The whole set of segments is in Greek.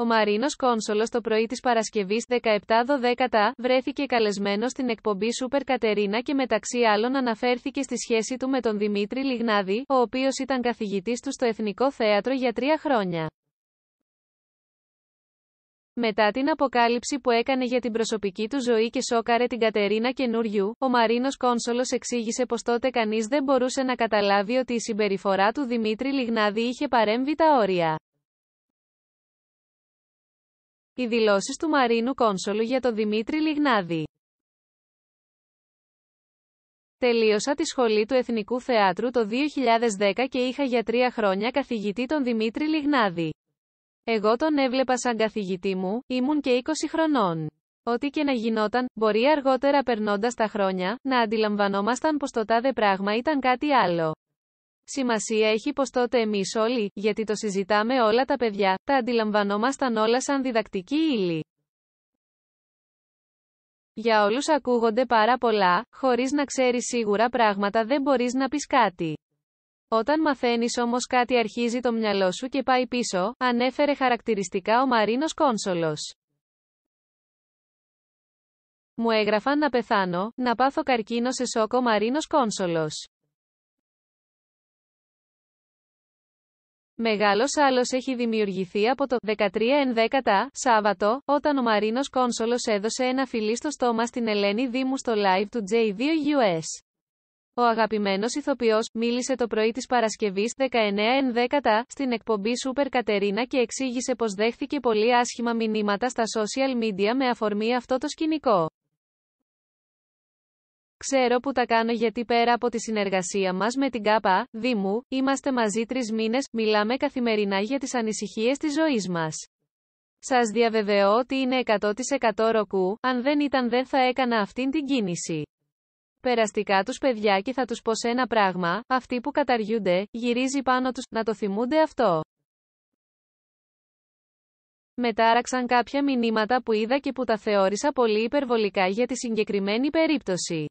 Ο Μαρίνος Κόνσολος το πρωί της παρασκευη 17 17-12 βρέθηκε καλεσμένος στην εκπομπή Σούπερ Κατερίνα και μεταξύ άλλων αναφέρθηκε στη σχέση του με τον Δημήτρη Λιγνάδη, ο οποίος ήταν καθηγητής του στο Εθνικό Θέατρο για τρία χρόνια. Μετά την αποκάλυψη που έκανε για την προσωπική του ζωή και σόκαρε την Κατερίνα καινούριου, ο Μαρίνος Κόνσολος εξήγησε πως τότε κανείς δεν μπορούσε να καταλάβει ότι η συμπεριφορά του Δημήτρη Λιγνάδη είχε παρέμβει τα όρια. Οι δηλώσεις του Μαρίνου Κόνσολου για τον Δημήτρη Λιγνάδη. Τελείωσα τη σχολή του Εθνικού Θεάτρου το 2010 και είχα για τρία χρόνια καθηγητή τον Δημήτρη Λιγνάδη. Εγώ τον έβλεπα σαν καθηγητή μου, ήμουν και 20 χρονών. Ό,τι και να γινόταν, μπορεί αργότερα περνώντας τα χρόνια, να αντιλαμβανόμασταν πως το τάδε πράγμα ήταν κάτι άλλο. Σημασία έχει πως τότε εμείς όλοι, γιατί το συζητάμε όλα τα παιδιά, τα αντιλαμβανόμασταν όλα σαν διδακτική ύλη. Για όλους ακούγονται πάρα πολλά, χωρίς να ξέρεις σίγουρα πράγματα δεν μπορείς να πεις κάτι. Όταν μαθαίνεις όμως κάτι αρχίζει το μυαλό σου και πάει πίσω, ανέφερε χαρακτηριστικά ο Μαρίνος Κόνσολος. Μου έγραφαν να πεθάνω, να πάθω καρκίνο σε σόκο Μαρίνος Κόνσολος. Μεγαλό άλλος έχει δημιουργηθεί από το 13 10 Σάββατο, όταν ο Μαρίνος Κόνσολος έδωσε ένα φιλί στο στόμα στην Ελένη Δήμου στο live του J2US. Ο αγαπημένος ηθοποιός μίλησε το πρωί της παρασκευη 19 10 στην εκπομπή Super Κατερίνα και εξήγησε πως δέχθηκε πολύ άσχημα μηνύματα στα social media με αφορμή αυτό το σκηνικό. Ξέρω που τα κάνω γιατί πέρα από τη συνεργασία μας με την ΚΑΠΑ, Δήμου, είμαστε μαζί τρεις μήνες, μιλάμε καθημερινά για τις ανησυχίες της ζωής μας. Σας διαβεβαιώ ότι είναι 100% ροκού, αν δεν ήταν δεν θα έκανα αυτήν την κίνηση. Περαστικά τους παιδιά και θα τους πω σε ένα πράγμα, αυτοί που καταργούνται, γυρίζει πάνω τους, να το θυμούνται αυτό. Μετάραξαν κάποια μηνύματα που είδα και που τα θεώρησα πολύ υπερβολικά για τη συγκεκριμένη περίπτωση.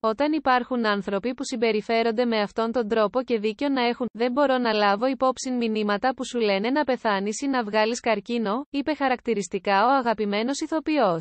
Όταν υπάρχουν άνθρωποι που συμπεριφέρονται με αυτόν τον τρόπο και δίκιο να έχουν, δεν μπορώ να λάβω υπόψη μηνύματα που σου λένε να πεθάνεις ή να βγάλεις καρκίνο, είπε χαρακτηριστικά ο αγαπημένος ηθοποιός.